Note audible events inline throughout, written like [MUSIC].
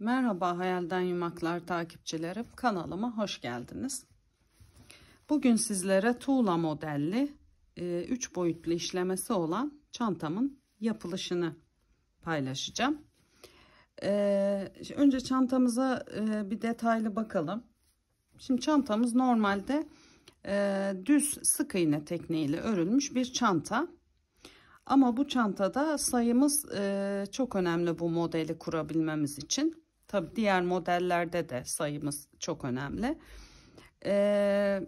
Merhaba Hayalden Yumaklar takipçilerim. Kanalıma hoş geldiniz. Bugün sizlere tuğla modelli 3 e, boyutlu işlemesi olan çantamın yapılışını paylaşacağım. E, önce çantamıza e, bir detaylı bakalım. Şimdi çantamız normalde düz sık iğne tekniğiyle örülmüş bir çanta. Ama bu çantada sayımız çok önemli bu modeli kurabilmemiz için. Tabi diğer modellerde de sayımız çok önemli. Ee,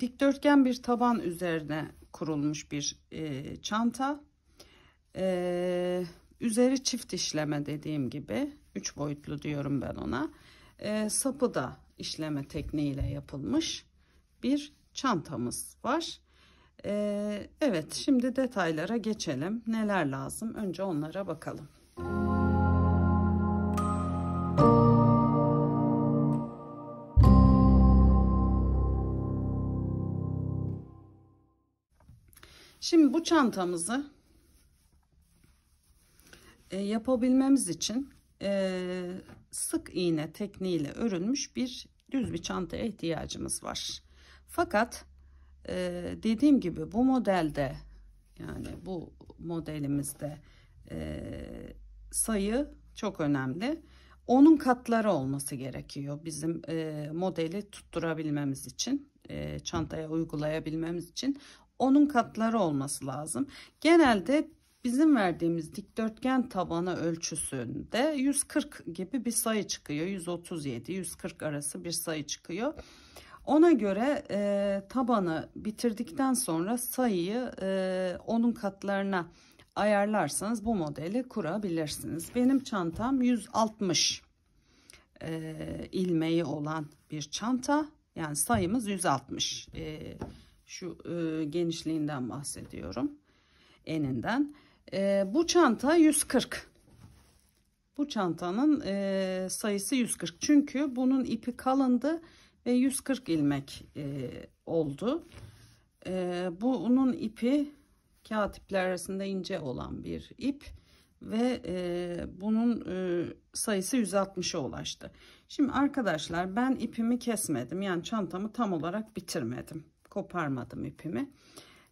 dikdörtgen bir taban üzerine kurulmuş bir e, çanta. Ee, üzeri çift işleme dediğim gibi. Üç boyutlu diyorum ben ona. Ee, sapı da işleme tekniğiyle yapılmış bir çantamız var. Ee, evet şimdi detaylara geçelim. Neler lazım? Önce onlara bakalım. Müzik Şimdi bu çantamızı e, yapabilmemiz için e, sık iğne tekniğiyle örülmüş bir düz bir çanta ihtiyacımız var. Fakat e, dediğim gibi bu modelde yani bu modelimizde e, sayı çok önemli. Onun katları olması gerekiyor bizim e, modeli tutturabilmemiz için, e, çantaya uygulayabilmemiz için onun katları olması lazım. Genelde bizim verdiğimiz dikdörtgen tabana ölçüsünde 140 gibi bir sayı çıkıyor. 137-140 arası bir sayı çıkıyor. Ona göre e, tabanı bitirdikten sonra sayıyı e, onun katlarına ayarlarsanız bu modeli kurabilirsiniz. Benim çantam 160 e, ilmeği olan bir çanta. Yani sayımız 160 e, şu e, genişliğinden bahsediyorum. Eninden. E, bu çanta 140. Bu çantanın e, sayısı 140. Çünkü bunun ipi kalındı ve 140 ilmek e, oldu. E, bunun ipi kağıt ipler arasında ince olan bir ip ve e, bunun e, sayısı 160'a ulaştı. Şimdi arkadaşlar ben ipimi kesmedim yani çantamı tam olarak bitirmedim koparmadım ipimi.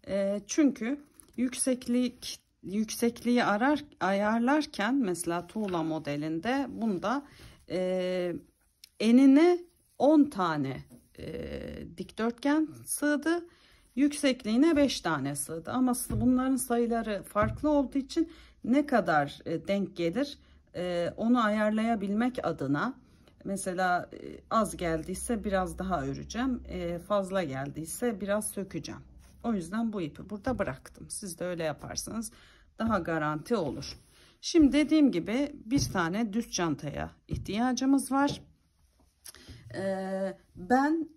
E, çünkü yükseklik yüksekliği arar ayarlarken mesela tuğla modelinde bunda e, enine 10 tane e, dikdörtgen sığdı. Yüksekliğine 5 tane sığdı ama bunların sayıları farklı olduğu için ne kadar e, denk gelir e, onu ayarlayabilmek adına Mesela e, az geldiyse biraz daha öreceğim. E, fazla geldiyse biraz sökeceğim. O yüzden bu ipi burada bıraktım. Siz de öyle yaparsanız daha garanti olur. Şimdi dediğim gibi bir tane düz çantaya ihtiyacımız var. E, ben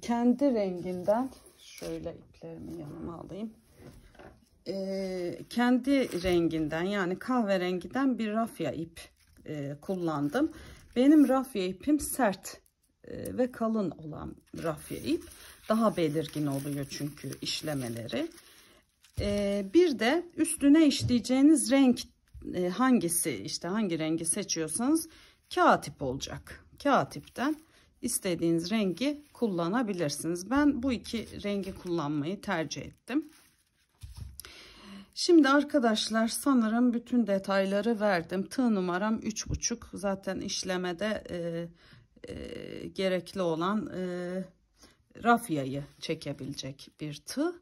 kendi renginden şöyle iplerimi yanıma alayım. kendi renginden yani kahverengiden bir rafya ip kullandım. Benim rafya ipim sert e, ve kalın olan rafya ip. Daha belirgin oluyor çünkü işlemeleri. E, bir de üstüne işleyeceğiniz renk e, hangisi işte hangi rengi seçiyorsanız kağıt ip olacak. Kağıt ipten istediğiniz rengi kullanabilirsiniz. Ben bu iki rengi kullanmayı tercih ettim. Şimdi arkadaşlar sanırım bütün detayları verdim. Tığ numaram 3,5 zaten işlemede e, e, gerekli olan e, rafyayı çekebilecek bir tığ.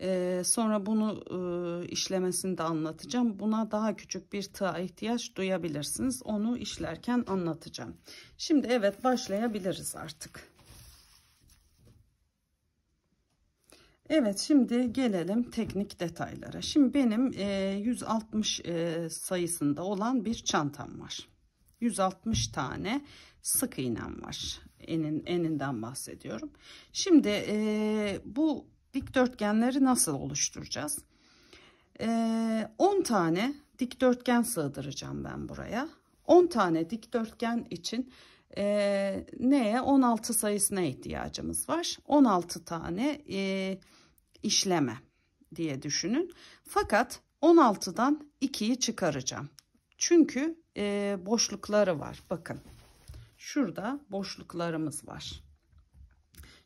E, sonra bunu e, işlemesini de anlatacağım. Buna daha küçük bir tığa ihtiyaç duyabilirsiniz. Onu işlerken anlatacağım. Şimdi evet başlayabiliriz artık. Evet şimdi gelelim teknik detaylara. Şimdi benim 160 e, e, sayısında olan bir çantam var. 160 tane sık iğnem var. Enin, eninden bahsediyorum. Şimdi e, bu dikdörtgenleri nasıl oluşturacağız? 10 tane dikdörtgen sığdıracağım ben buraya. 10 tane dikdörtgen için e, neye 16 sayısına ihtiyacımız var. 16 tane e, işleme diye düşünün. Fakat 16'dan 2'yi çıkaracağım. Çünkü e, boşlukları var. Bakın şurada boşluklarımız var.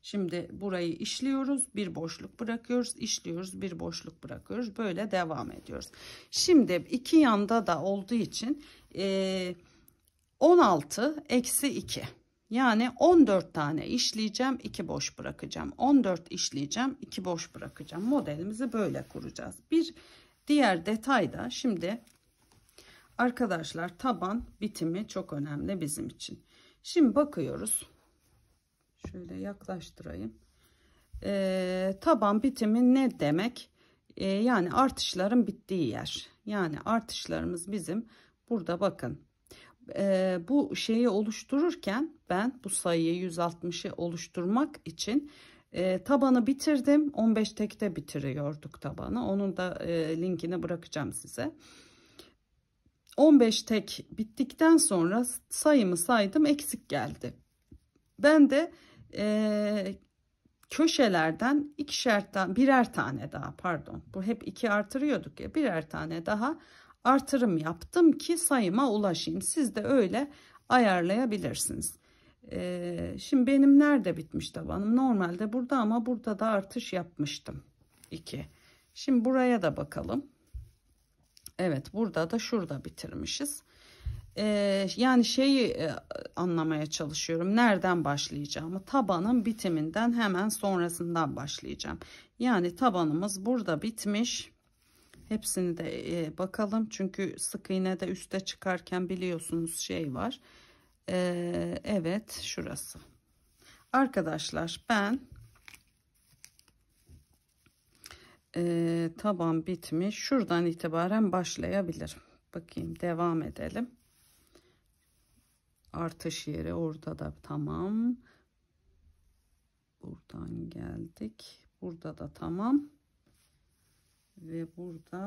Şimdi burayı işliyoruz. Bir boşluk bırakıyoruz. işliyoruz Bir boşluk bırakıyoruz. Böyle devam ediyoruz. Şimdi iki yanda da olduğu için e, 16 eksi 2. Yani 14 tane işleyeceğim, 2 boş bırakacağım. 14 işleyeceğim, 2 boş bırakacağım. Modelimizi böyle kuracağız. Bir diğer detay da şimdi arkadaşlar taban bitimi çok önemli bizim için. Şimdi bakıyoruz. Şöyle yaklaştırayım. Ee, taban bitimi ne demek? Ee, yani artışların bittiği yer. Yani artışlarımız bizim burada bakın e, bu şeyi oluştururken ben bu sayıyı 160'ı oluşturmak için e, tabanı bitirdim. 15 tekte bitiriyorduk tabanı. Onun da e, linkini bırakacağım size. 15 tek bittikten sonra sayımı saydım eksik geldi. Ben de e, köşelerden ikişer tane birer tane daha pardon bu hep iki artırıyorduk ya birer tane daha artırım yaptım ki sayıma ulaşayım. Siz de öyle ayarlayabilirsiniz. Ee, şimdi benim nerede bitmiş tabanım? Normalde burada ama burada da artış yapmıştım. 2. Şimdi buraya da bakalım. Evet burada da şurada bitirmişiz. Ee, yani şeyi e, anlamaya çalışıyorum. Nereden başlayacağımı tabanın bitiminden hemen sonrasından başlayacağım. Yani tabanımız burada bitmiş. Hepsini de e, bakalım. Çünkü sık iğne de üste çıkarken biliyorsunuz şey var. Ee, evet şurası. Arkadaşlar ben e, taban bitmiş. Şuradan itibaren başlayabilirim. Bakayım devam edelim. Artış yeri orada da tamam. Buradan geldik. Burada da tamam ve burada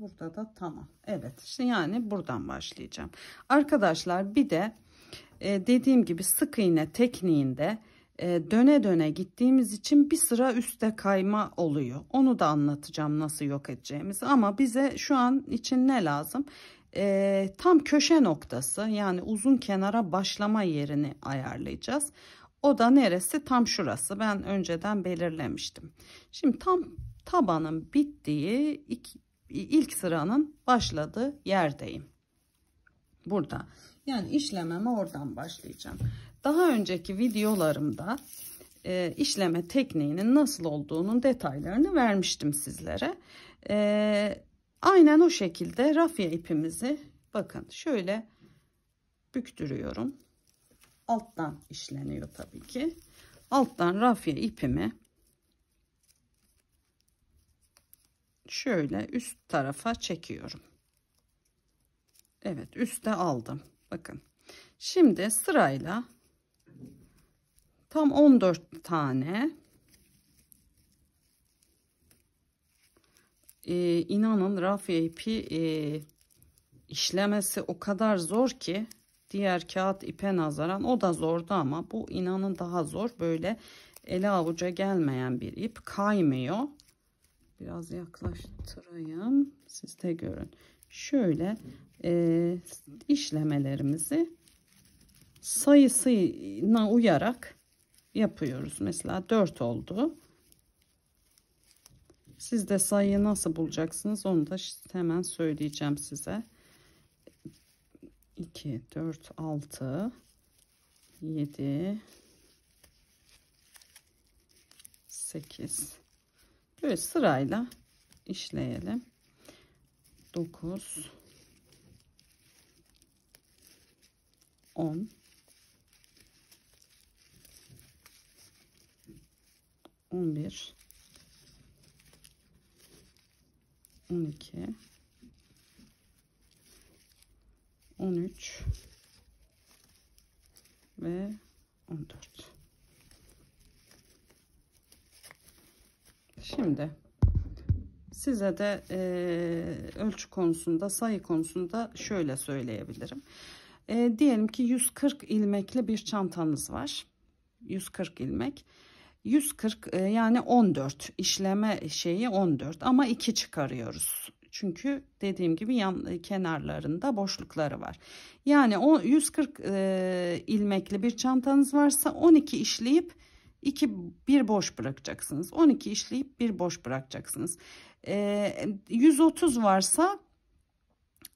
burada da tamam Evet işte yani buradan başlayacağım arkadaşlar bir de e, dediğim gibi sık iğne tekniğinde e, döne döne gittiğimiz için bir sıra üste kayma oluyor onu da anlatacağım nasıl yok edeceğimiz. ama bize şu an için ne lazım e, tam köşe noktası yani uzun kenara başlama yerini ayarlayacağız o da neresi tam şurası ben önceden belirlemiştim şimdi tam tabanın bittiği ilk, ilk sıranın başladığı yerdeyim. Burada. Yani işlememe oradan başlayacağım. Daha önceki videolarımda e, işleme tekniğinin nasıl olduğunun detaylarını vermiştim sizlere. E, aynen o şekilde rafya ipimizi bakın şöyle büktürüyorum. Alttan işleniyor tabii ki. Alttan rafya ipimi şöyle üst tarafa çekiyorum. Evet üste aldım. Bakın. Şimdi sırayla tam 14 tane e, inanın rafya ipi e, işlemesi o kadar zor ki diğer kağıt ipe nazaran o da zordu ama bu inanın daha zor böyle ele avuca gelmeyen bir ip kaymıyor Biraz yaklaştırayım. Siz de görün. Şöyle e, işlemelerimizi sayısına uyarak yapıyoruz. Mesela 4 oldu. Siz de sayıyı nasıl bulacaksınız onu da hemen söyleyeceğim size. 2, 4, 6, 7, 8, Böyle sırayla işleyelim. 9 10 11 12 13 ve 14 Şimdi size de e, ölçü konusunda sayı konusunda şöyle söyleyebilirim. E, diyelim ki 140 ilmekli bir çantanız var. 140 ilmek. 140 e, yani 14 işleme şeyi 14 ama 2 çıkarıyoruz. Çünkü dediğim gibi yan e, kenarlarında boşlukları var. Yani o 140 e, ilmekli bir çantanız varsa 12 işleyip 2 bir boş bırakacaksınız. 12 işleyip bir boş bırakacaksınız. E, ee, 130 varsa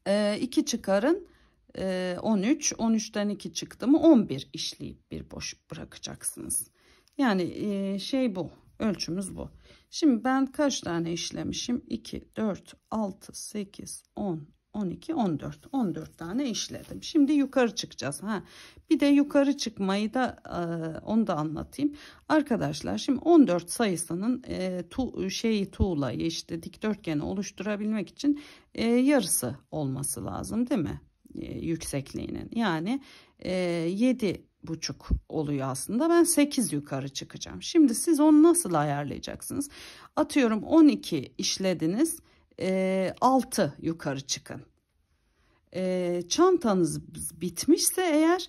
e, 2 çıkarın. 13, 13'ten 2 çıktı mı 11 işleyip bir boş bırakacaksınız. Yani e, şey bu, ölçümüz bu. Şimdi ben kaç tane işlemişim? 2, 4, 6, 8, 10, 12, 14. 14 tane işledim. Şimdi yukarı çıkacağız. Ha. Bir de yukarı çıkmayı da e, onu da anlatayım. Arkadaşlar şimdi 14 sayısının e, tu, şeyi tuğlayı işte dikdörtgeni oluşturabilmek için e, yarısı olması lazım değil mi? E, yüksekliğinin. Yani 7 buçuk oluyor aslında. Ben 8 yukarı çıkacağım. Şimdi siz onu nasıl ayarlayacaksınız? Atıyorum 12 işlediniz e, ee, 6 yukarı çıkın. E, çantanız bitmişse eğer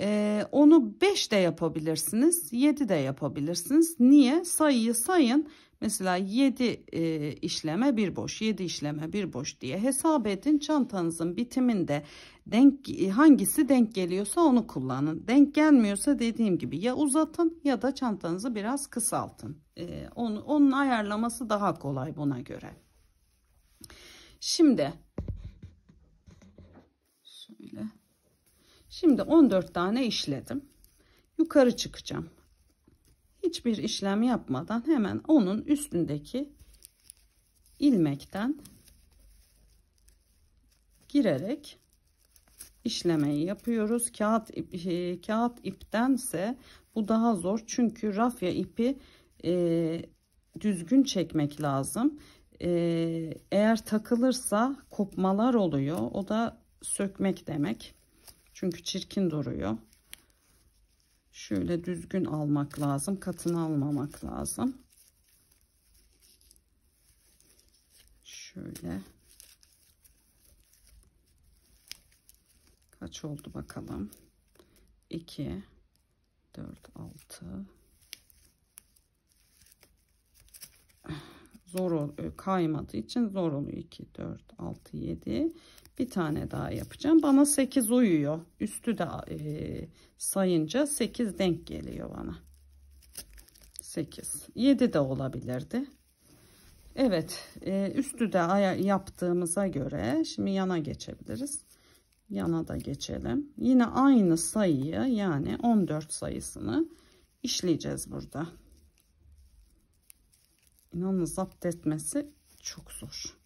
e, onu 5 de yapabilirsiniz 7 de yapabilirsiniz. Niye? Sayıyı sayın. Mesela 7 e, işleme bir boş 7 işleme bir boş diye hesap edin. Çantanızın bitiminde denk hangisi denk geliyorsa onu kullanın. Denk gelmiyorsa dediğim gibi ya uzatın ya da çantanızı biraz kısaltın. E, onu, onun ayarlaması daha kolay buna göre. Şimdi şöyle. Şimdi 14 tane işledim. Yukarı çıkacağım. Hiçbir işlem yapmadan hemen onun üstündeki ilmekten girerek işlemeyi yapıyoruz. Kağıt ip, e, kağıt iptense bu daha zor çünkü rafya ipi e, düzgün çekmek lazım. Ee, eğer takılırsa kopmalar oluyor. O da sökmek demek. Çünkü çirkin duruyor. Şöyle düzgün almak lazım. Katını almamak lazım. Şöyle. Kaç oldu bakalım. 2, 4, 6, zor e, kaymadığı için zor oluyor 2 4 6 7 bir tane daha yapacağım bana 8 uyuyor üstü de e, sayınca 8 denk geliyor bana 8 7 de olabilirdi Evet e, üstü de yaptığımıza göre şimdi yana geçebiliriz yana da geçelim yine aynı sayıyı yani 14 sayısını işleyeceğiz burada İnanın zapt etmesi çok zor.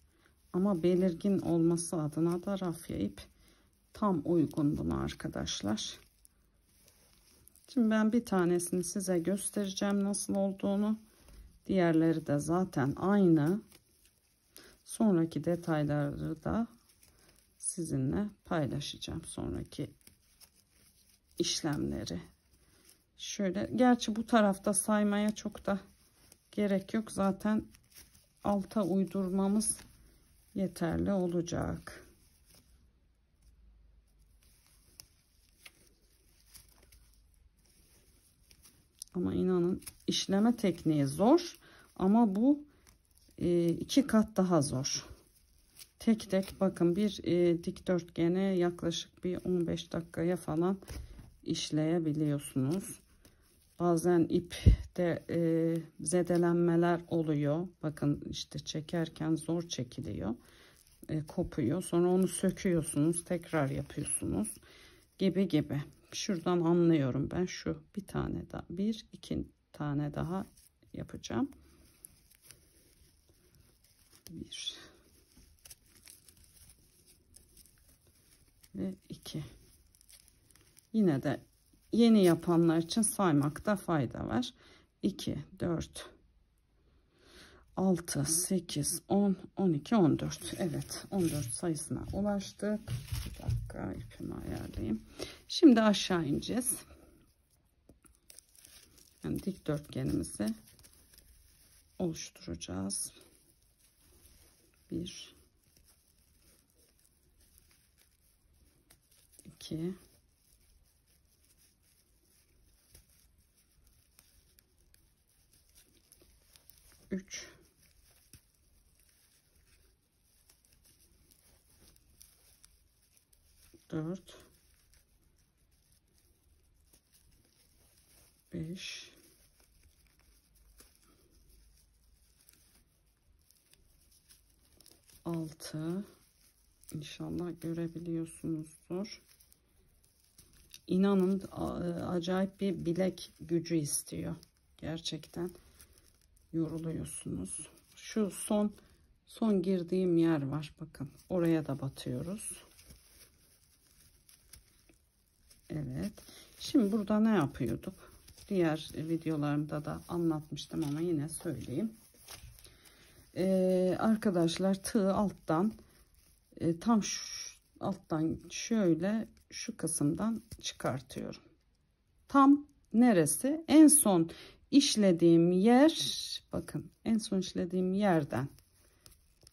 Ama belirgin olması adına da rafya ip tam uygun buna arkadaşlar. Şimdi ben bir tanesini size göstereceğim nasıl olduğunu. Diğerleri de zaten aynı. Sonraki detayları da sizinle paylaşacağım. Sonraki işlemleri. Şöyle gerçi bu tarafta saymaya çok da gerek yok. Zaten alta uydurmamız yeterli olacak. Ama inanın işleme tekniği zor ama bu e, iki kat daha zor. Tek tek bakın bir e, dikdörtgene yaklaşık bir 15 dakikaya falan işleyebiliyorsunuz. Bazen ipte e, zedelenmeler oluyor. Bakın işte çekerken zor çekiliyor. E, kopuyor. Sonra onu söküyorsunuz. Tekrar yapıyorsunuz. Gibi gibi. Şuradan anlıyorum ben şu bir tane daha. Bir iki tane daha yapacağım. Bir ve iki. Yine de yeni yapanlar için saymakta fayda var. 2, 4, 6, 8, 10, 12, 14. Evet 14 sayısına ulaştık. Bir dakika ipimi ayarlayayım. Şimdi aşağı ineceğiz. Yani dikdörtgenimizi oluşturacağız. 1 2 3 4 5 6 İnşallah görebiliyorsunuzdur. İnanın e, acayip bir bilek gücü istiyor gerçekten yoruluyorsunuz. Şu son son girdiğim yer var. Bakın oraya da batıyoruz. Evet. Şimdi burada ne yapıyorduk? Diğer videolarımda da anlatmıştım ama yine söyleyeyim. Ee, arkadaşlar tığ alttan e, tam şu, alttan şöyle şu kısımdan çıkartıyorum. Tam neresi? En son işlediğim yer bakın en son işlediğim yerden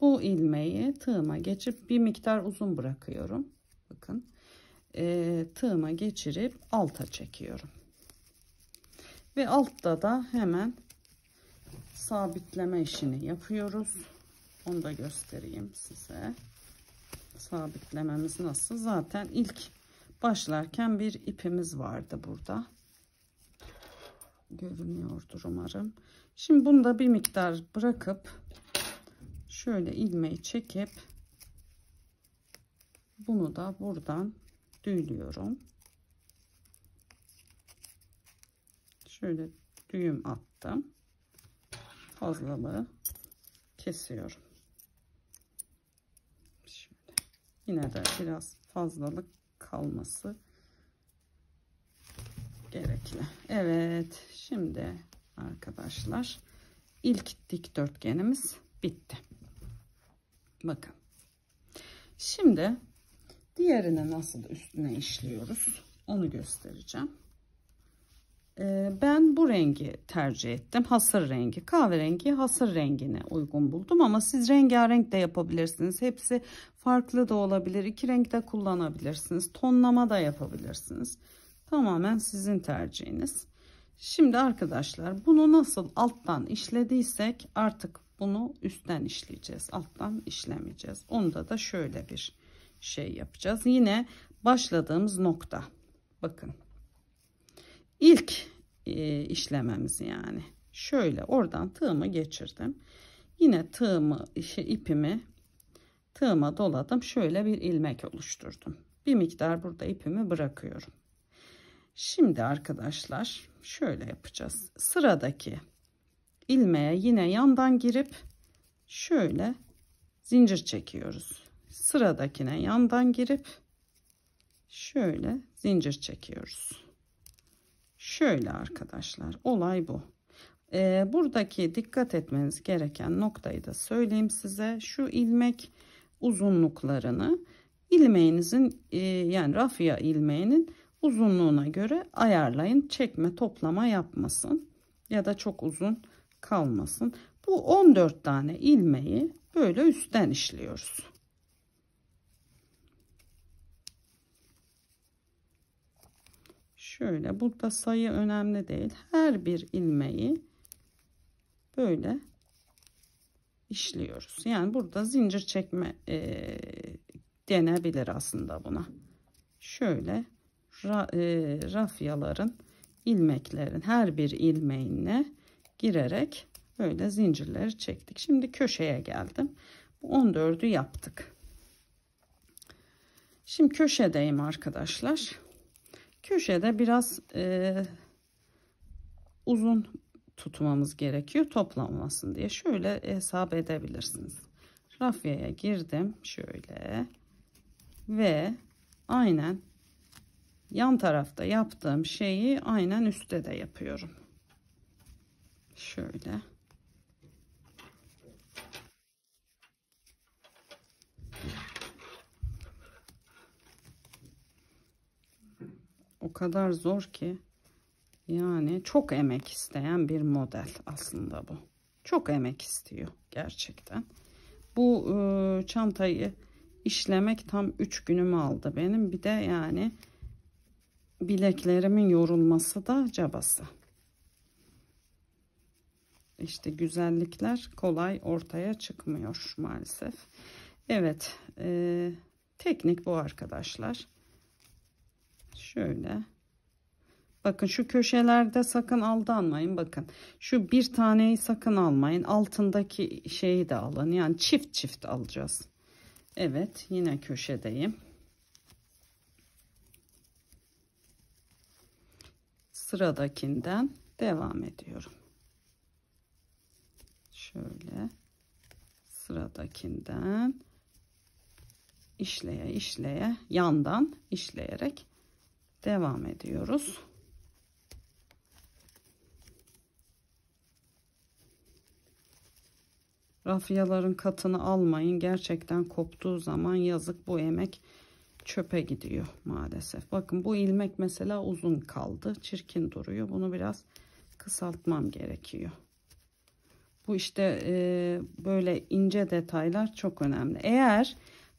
bu ilmeği tığıma geçip bir miktar uzun bırakıyorum bakın e, tığıma geçirip alta çekiyorum ve altta da hemen sabitleme işini yapıyoruz onu da göstereyim size sabitlememiz nasıl zaten ilk başlarken bir ipimiz vardı burada görünüyordur umarım. Şimdi bunu da bir miktar bırakıp şöyle ilmeği çekip bunu da buradan düğüyorum. Şöyle düğüm attım. Fazlalığı kesiyorum. Şöyle. Yine de biraz fazlalık kalması gerekli. Evet şimdi arkadaşlar ilk dikdörtgenimiz bitti. Bakın. Şimdi diğerine nasıl üstüne işliyoruz onu göstereceğim. Ee, ben bu rengi tercih ettim. Hasır rengi. Kahverengi hasır rengine uygun buldum ama siz rengarenk de yapabilirsiniz. Hepsi farklı da olabilir. İki renk de kullanabilirsiniz. Tonlama da yapabilirsiniz. Tamamen sizin tercihiniz. Şimdi arkadaşlar bunu nasıl alttan işlediysek artık bunu üstten işleyeceğiz. Alttan işlemeyeceğiz. Onda da şöyle bir şey yapacağız. Yine başladığımız nokta. Bakın. ilk e, işlememiz yani. Şöyle oradan tığımı geçirdim. Yine tığımı, işi, şey, ipimi tığıma doladım. Şöyle bir ilmek oluşturdum. Bir miktar burada ipimi bırakıyorum. Şimdi arkadaşlar şöyle yapacağız. Sıradaki ilmeğe yine yandan girip şöyle zincir çekiyoruz. Sıradakine yandan girip şöyle zincir çekiyoruz. Şöyle arkadaşlar olay bu. Ee, buradaki dikkat etmeniz gereken noktayı da söyleyeyim size. Şu ilmek uzunluklarını ilmeğinizin e, yani rafya ilmeğinin uzunluğuna göre ayarlayın. Çekme toplama yapmasın ya da çok uzun kalmasın. Bu 14 tane ilmeği böyle üstten işliyoruz. Şöyle burada sayı önemli değil. Her bir ilmeği böyle işliyoruz. Yani burada zincir çekme e, denebilir aslında buna. Şöyle ra, e, rafyaların ilmeklerin her bir ilmeğine girerek böyle zincirleri çektik. Şimdi köşeye geldim. 14'ü yaptık. Şimdi köşedeyim arkadaşlar. Köşede biraz e, uzun tutmamız gerekiyor toplanmasın diye. Şöyle hesap edebilirsiniz. Rafyaya girdim şöyle ve aynen yan tarafta yaptığım şeyi aynen üstte de yapıyorum. Şöyle. O kadar zor ki yani çok emek isteyen bir model aslında bu. Çok emek istiyor gerçekten. Bu e, çantayı işlemek tam 3 günümü aldı benim. Bir de yani bileklerimin yorulması da cabası. İşte güzellikler kolay ortaya çıkmıyor maalesef. Evet e, teknik bu arkadaşlar. Şöyle. Bakın şu köşelerde sakın aldanmayın. Bakın şu bir taneyi sakın almayın. Altındaki şeyi de alın. Yani çift çift alacağız. Evet yine köşedeyim. Sıradakinden devam ediyorum. Şöyle sıradakinden işleye işleye yandan işleyerek devam ediyoruz. Rafyaların katını almayın. Gerçekten koptuğu zaman yazık bu emek çöpe gidiyor maalesef. Bakın bu ilmek mesela uzun kaldı. Çirkin duruyor. Bunu biraz kısaltmam gerekiyor. Bu işte e, böyle ince detaylar çok önemli. Eğer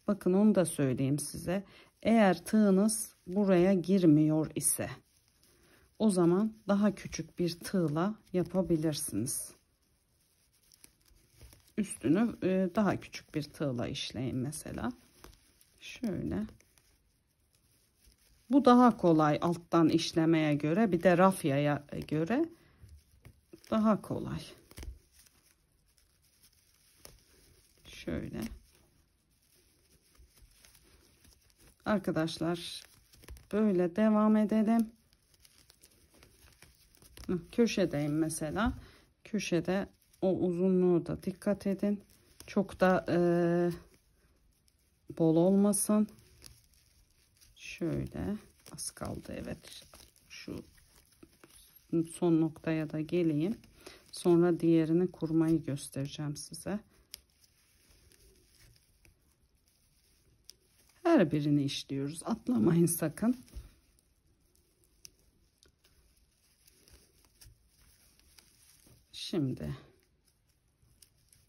bakın onu da söyleyeyim size. Eğer tığınız buraya girmiyor ise o zaman daha küçük bir tığla yapabilirsiniz. Üstünü e, daha küçük bir tığla işleyin mesela. Şöyle. Bu daha kolay alttan işlemeye göre bir de rafyaya göre daha kolay. Şöyle. Arkadaşlar böyle devam edelim. Köşedeyim mesela. Köşede o uzunluğu da dikkat edin. Çok da e, bol olmasın şöyle az kaldı evet şu son noktaya da geleyim sonra diğerini kurmayı göstereceğim size her birini işliyoruz atlamayın sakın şimdi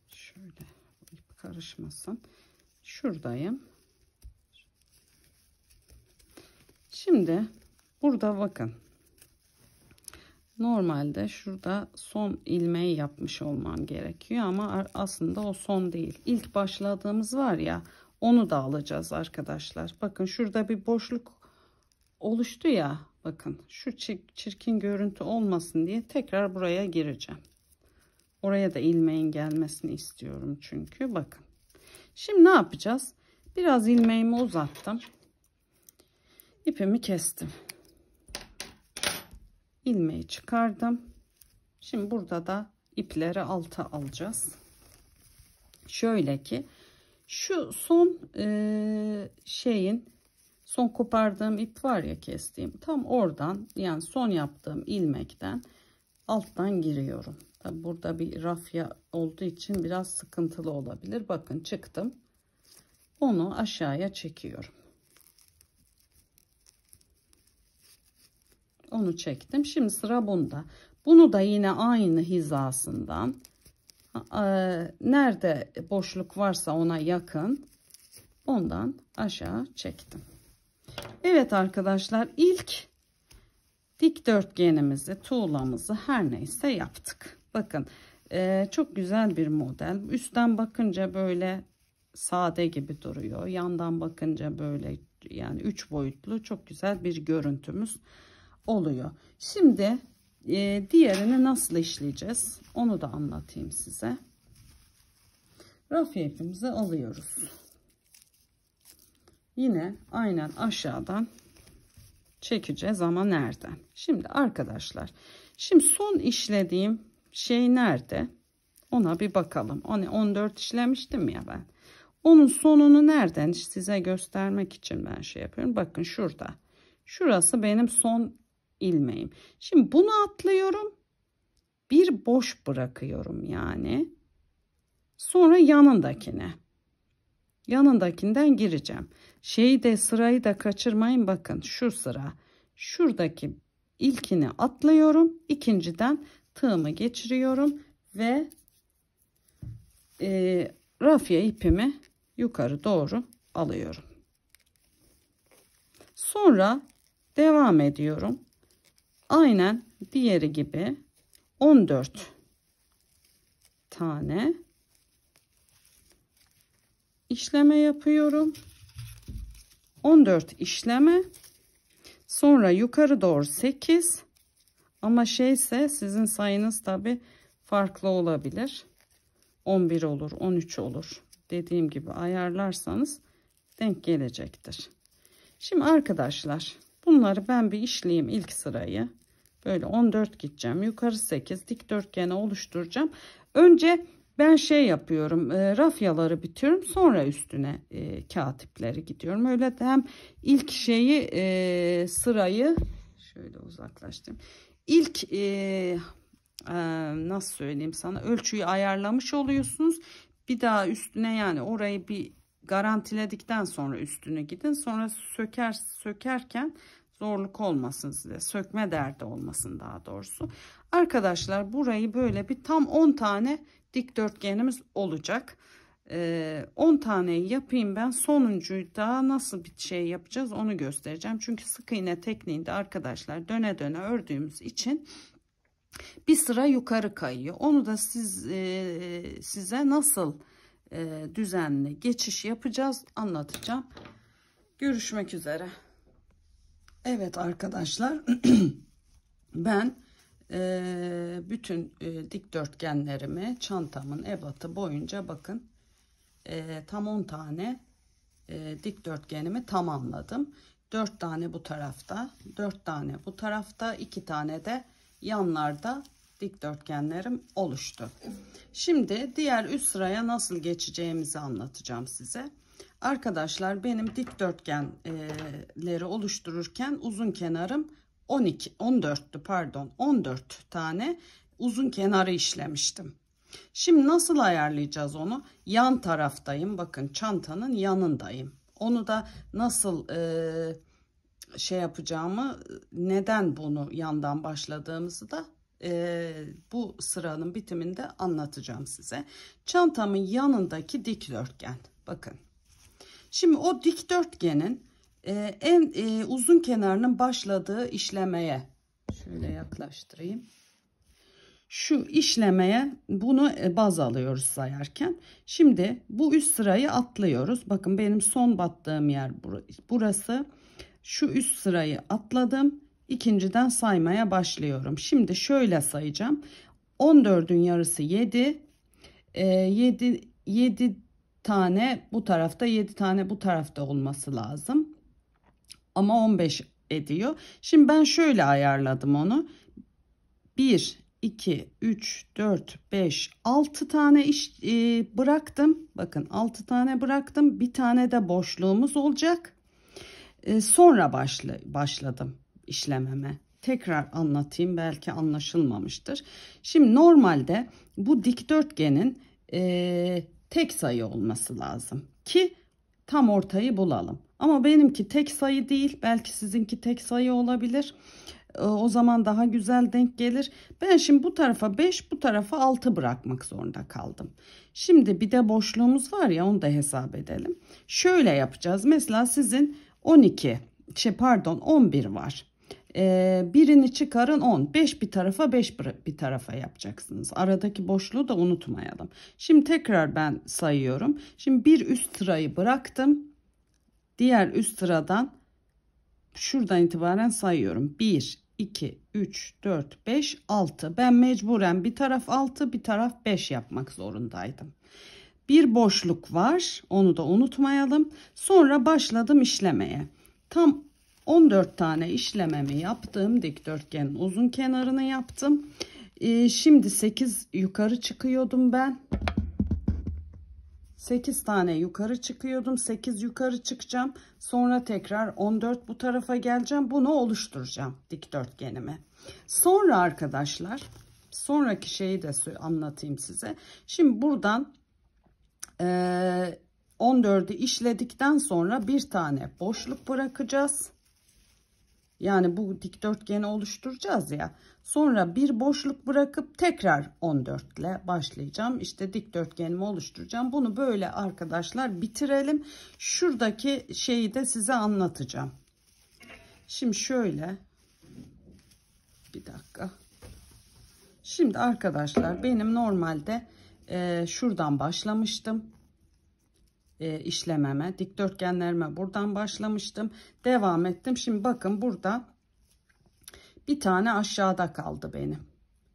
şöyle karışmasın şuradayım Şimdi burada bakın. Normalde şurada son ilmeği yapmış olmam gerekiyor ama aslında o son değil. İlk başladığımız var ya onu da alacağız arkadaşlar. Bakın şurada bir boşluk oluştu ya bakın şu çirkin görüntü olmasın diye tekrar buraya gireceğim. Oraya da ilmeğin gelmesini istiyorum çünkü bakın. Şimdi ne yapacağız? Biraz ilmeğimi uzattım ipimi kestim ilmeği çıkardım şimdi burada da ipleri alta alacağız şöyle ki şu son e, şeyin son kopardığım ip var ya kestiğim tam oradan yani son yaptığım ilmekten alttan giriyorum Tabi burada bir rafya olduğu için biraz sıkıntılı olabilir bakın çıktım onu aşağıya çekiyorum onu çektim. Şimdi sıra bunda. Bunu da yine aynı hizasından e, nerede boşluk varsa ona yakın ondan aşağı çektim. Evet arkadaşlar ilk dikdörtgenimizi tuğlamızı her neyse yaptık. Bakın e, çok güzel bir model. Üstten bakınca böyle sade gibi duruyor. Yandan bakınca böyle yani üç boyutlu çok güzel bir görüntümüz oluyor. Şimdi e, diğerini nasıl işleyeceğiz onu da anlatayım size. Rafiye ipimizi alıyoruz. Yine aynen aşağıdan çekeceğiz ama nereden? Şimdi arkadaşlar şimdi son işlediğim şey nerede? Ona bir bakalım. Hani 14 işlemiştim ya ben. Onun sonunu nereden size göstermek için ben şey yapıyorum. Bakın şurada. Şurası benim son ilmeğim. Şimdi bunu atlıyorum. Bir boş bırakıyorum yani. Sonra yanındakine. Yanındakinden gireceğim. Şeyi de sırayı da kaçırmayın bakın şu sıra. Şuradaki ilkini atlıyorum. ikinciden tığımı geçiriyorum ve e, rafya ipimi yukarı doğru alıyorum. Sonra devam ediyorum. Aynen diğeri gibi 14 tane işleme yapıyorum. 14 işleme sonra yukarı doğru 8 ama şeyse sizin sayınız tabi farklı olabilir. 11 olur 13 olur dediğim gibi ayarlarsanız denk gelecektir. Şimdi arkadaşlar bunları ben bir işleyeyim ilk sırayı. Böyle 14 gideceğim. Yukarı 8 dikdörtgeni oluşturacağım. Önce ben şey yapıyorum e, rafyaları bitiriyorum sonra üstüne e, kağıt ipleri gidiyorum. Öyle de hem ilk şeyi e, sırayı şöyle uzaklaştım. İlk e, e, nasıl söyleyeyim sana ölçüyü ayarlamış oluyorsunuz. Bir daha üstüne yani orayı bir garantiledikten sonra üstüne gidin. Sonra söker sökerken zorluk olmasın size. Sökme derdi olmasın daha doğrusu. Arkadaşlar burayı böyle bir tam 10 tane dikdörtgenimiz olacak. Ee, 10 taneyi yapayım ben sonuncuyu da nasıl bir şey yapacağız onu göstereceğim. Çünkü sık iğne tekniğinde arkadaşlar döne döne ördüğümüz için bir sıra yukarı kayıyor. Onu da siz e, size nasıl e, düzenli geçiş yapacağız anlatacağım. Görüşmek üzere. Evet arkadaşlar [CLEARS THROAT] ben e, bütün e, dikdörtgenlerimi çantamın ebatı boyunca bakın e, tam 10 tane e, dikdörtgenimi tamamladım. 4 tane bu tarafta 4 tane bu tarafta 2 tane de yanlarda dikdörtgenlerim oluştu. Şimdi diğer üst sıraya nasıl geçeceğimizi anlatacağım size. Arkadaşlar benim dikdörtgenleri oluştururken uzun kenarım 12 14'tü pardon 14 tane uzun kenarı işlemiştim. Şimdi nasıl ayarlayacağız onu? Yan taraftayım. Bakın çantanın yanındayım. Onu da nasıl e, şey yapacağımı, neden bunu yandan başladığımızı da e, bu sıranın bitiminde anlatacağım size. Çantamın yanındaki dikdörtgen. Bakın Şimdi o dikdörtgenin e, en e, uzun kenarının başladığı işlemeye şöyle yaklaştırayım. Şu işlemeye bunu e, baz alıyoruz sayarken. Şimdi bu üst sırayı atlıyoruz. Bakın benim son battığım yer burası. Şu üst sırayı atladım. İkinciden saymaya başlıyorum. Şimdi şöyle sayacağım. 14'ün yarısı 7. E, 7 7 tane bu tarafta 7 tane bu tarafta olması lazım. Ama 15 ediyor. Şimdi ben şöyle ayarladım onu. 1, 2, 3, 4, 5, 6 tane iş e, bıraktım. Bakın 6 tane bıraktım. Bir tane de boşluğumuz olacak. E, sonra başla, başladım işlememe. Tekrar anlatayım belki anlaşılmamıştır. Şimdi normalde bu dikdörtgenin e, tek sayı olması lazım ki tam ortayı bulalım. Ama benimki tek sayı değil belki sizinki tek sayı olabilir. Ee, o zaman daha güzel denk gelir. Ben şimdi bu tarafa 5 bu tarafa 6 bırakmak zorunda kaldım. Şimdi bir de boşluğumuz var ya onu da hesap edelim. Şöyle yapacağız. Mesela sizin 12 şey pardon 11 var. Ee, birini çıkarın 10. 5 bir tarafa 5 bir tarafa yapacaksınız. Aradaki boşluğu da unutmayalım. Şimdi tekrar ben sayıyorum. Şimdi bir üst sırayı bıraktım. Diğer üst sıradan şuradan itibaren sayıyorum. 1, 2, 3, 4, 5, 6. Ben mecburen bir taraf 6 bir taraf 5 yapmak zorundaydım. Bir boşluk var onu da unutmayalım. Sonra başladım işlemeye. Tam 14 tane işlememi yaptım. Dikdörtgenin uzun kenarını yaptım. Ee, şimdi 8 yukarı çıkıyordum ben. 8 tane yukarı çıkıyordum. 8 yukarı çıkacağım. Sonra tekrar 14 bu tarafa geleceğim. Bunu oluşturacağım dikdörtgenimi. Sonra arkadaşlar sonraki şeyi de anlatayım size. Şimdi buradan e, 14'ü işledikten sonra bir tane boşluk bırakacağız. Yani bu dikdörtgeni oluşturacağız ya. Sonra bir boşluk bırakıp tekrar 14 ile başlayacağım. İşte dikdörtgenimi oluşturacağım. Bunu böyle arkadaşlar bitirelim. Şuradaki şeyi de size anlatacağım. Şimdi şöyle. Bir dakika. Şimdi arkadaşlar benim normalde e, şuradan başlamıştım. E, işlememe dikdörtgenlerime buradan başlamıştım devam ettim şimdi bakın burada bir tane aşağıda kaldı benim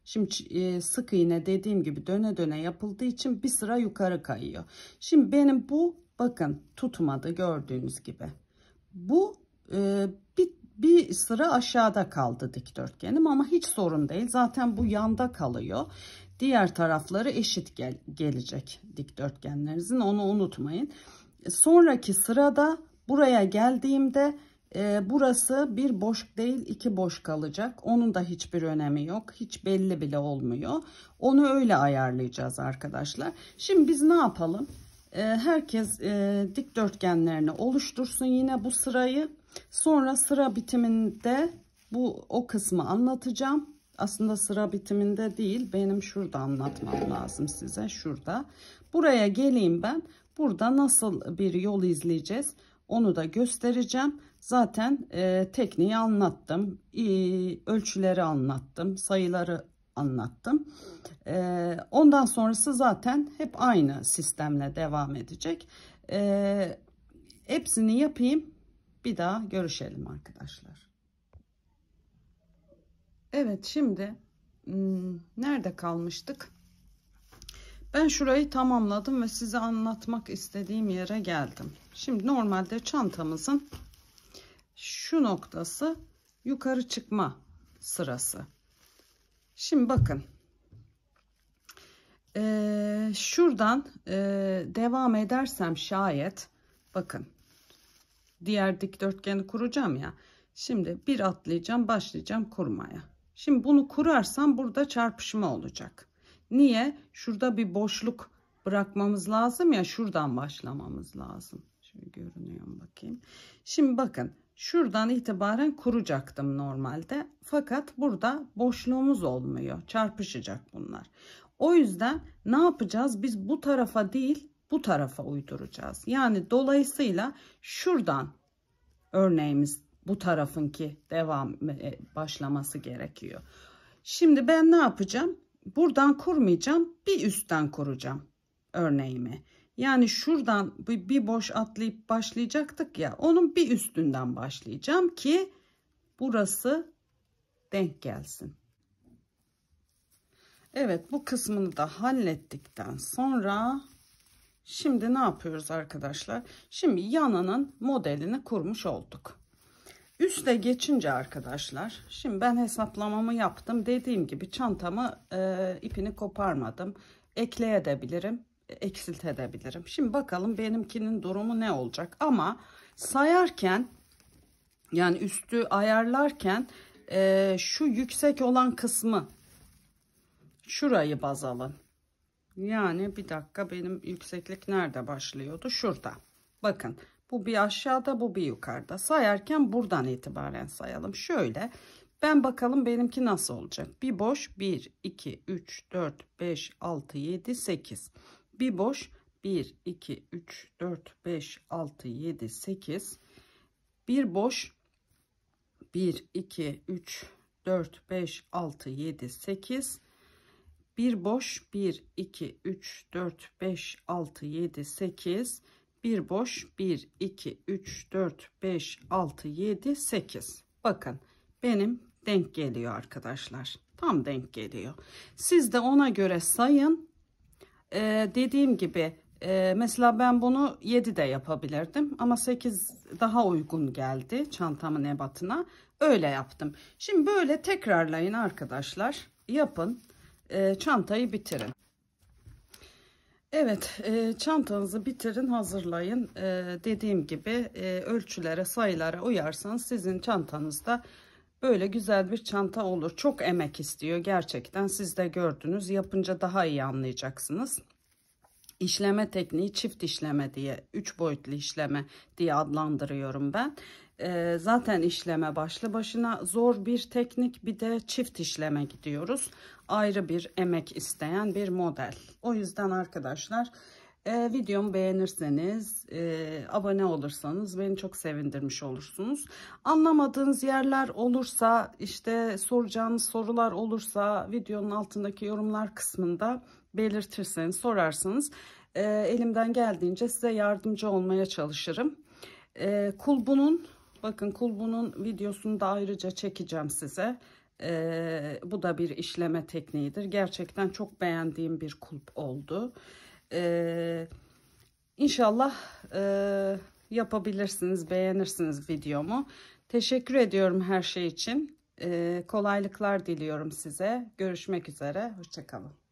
şimdi e, sık iğne dediğim gibi döne döne yapıldığı için bir sıra yukarı kayıyor şimdi benim bu bakın tutmadı gördüğünüz gibi bu e, bir, bir sıra aşağıda kaldı dikdörtgenim ama hiç sorun değil zaten bu yanda kalıyor Diğer tarafları eşit gel gelecek dikdörtgenlerinizin onu unutmayın. Sonraki sırada buraya geldiğimde e, burası bir boş değil iki boş kalacak. Onun da hiçbir önemi yok. Hiç belli bile olmuyor. Onu öyle ayarlayacağız arkadaşlar. Şimdi biz ne yapalım? E, herkes e, dikdörtgenlerini oluştursun yine bu sırayı. Sonra sıra bitiminde bu o kısmı anlatacağım. Aslında sıra bitiminde değil. Benim şurada anlatmam lazım size. Şurada. Buraya geleyim ben. Burada nasıl bir yol izleyeceğiz? Onu da göstereceğim. Zaten e, tekniği anlattım. E, ölçüleri anlattım. Sayıları anlattım. E, ondan sonrası zaten hep aynı sistemle devam edecek. E, hepsini yapayım. Bir daha görüşelim arkadaşlar. Evet şimdi hmm, nerede kalmıştık? Ben şurayı tamamladım ve size anlatmak istediğim yere geldim. Şimdi normalde çantamızın şu noktası yukarı çıkma sırası. Şimdi bakın. Ee, şuradan e, devam edersem şayet bakın diğer dikdörtgeni kuracağım ya. Şimdi bir atlayacağım başlayacağım kurmaya. Şimdi bunu kurarsam burada çarpışma olacak. Niye? Şurada bir boşluk bırakmamız lazım ya şuradan başlamamız lazım. Şöyle görünüyor mu bakayım. Şimdi bakın şuradan itibaren kuracaktım normalde. Fakat burada boşluğumuz olmuyor. Çarpışacak bunlar. O yüzden ne yapacağız? Biz bu tarafa değil bu tarafa uyduracağız. Yani dolayısıyla şuradan örneğimiz bu tarafın ki devam e, başlaması gerekiyor. Şimdi ben ne yapacağım? Buradan kurmayacağım. Bir üstten kuracağım örneğimi. Yani şuradan bir boş atlayıp başlayacaktık ya. Onun bir üstünden başlayacağım ki burası denk gelsin. Evet bu kısmını da hallettikten sonra şimdi ne yapıyoruz arkadaşlar? Şimdi yanının modelini kurmuş olduk. Üste geçince arkadaşlar şimdi ben hesaplamamı yaptım. Dediğim gibi çantamı e, ipini koparmadım. Ekleyebilirim, eksiltebilirim. Şimdi bakalım benimkinin durumu ne olacak. Ama sayarken yani üstü ayarlarken e, şu yüksek olan kısmı şurayı baz alın. Yani bir dakika benim yükseklik nerede başlıyordu? Şurada. Bakın bu bir aşağıda bu bir yukarıda. Sayarken buradan itibaren sayalım. Şöyle ben bakalım benimki nasıl olacak. Bir boş 1, 2, 3, 4, 5, 6, 7, 8. Bir boş 1, 2, 3, 4, 5, 6, 7, 8. Bir boş 1, 2, 3, 4, 5, 6, 7, 8 bir boş 1 2 3 4 5 6 7 8 bir boş 1 2 3 4 5 6 7 8 bakın benim denk geliyor arkadaşlar tam denk geliyor siz de ona göre sayın ee, dediğim gibi e, mesela ben bunu 7 de yapabilirdim ama 8 daha uygun geldi çantamın ebatına öyle yaptım şimdi böyle tekrarlayın arkadaşlar yapın e, çantayı bitirin Evet e, çantanızı bitirin hazırlayın e, dediğim gibi e, ölçülere sayılara uyarsanız sizin çantanızda böyle güzel bir çanta olur çok emek istiyor gerçekten siz de gördünüz yapınca daha iyi anlayacaksınız İşleme tekniği çift işleme diye üç boyutlu işleme diye adlandırıyorum ben e, zaten işleme başlı başına zor bir teknik bir de çift işleme gidiyoruz. Ayrı bir emek isteyen bir model. O yüzden arkadaşlar e, videomu beğenirseniz, e, abone olursanız beni çok sevindirmiş olursunuz. Anlamadığınız yerler olursa, işte soracağınız sorular olursa videonun altındaki yorumlar kısmında belirtirseniz, sorarsınız. elimden geldiğince size yardımcı olmaya çalışırım. E, kulbunun Bakın kulbunun videosunu da ayrıca çekeceğim size. Ee, bu da bir işleme tekniğidir. Gerçekten çok beğendiğim bir kulp oldu. Ee, inşallah e, yapabilirsiniz, beğenirsiniz videomu. Teşekkür ediyorum her şey için. Ee, kolaylıklar diliyorum size. Görüşmek üzere. Hoşçakalın.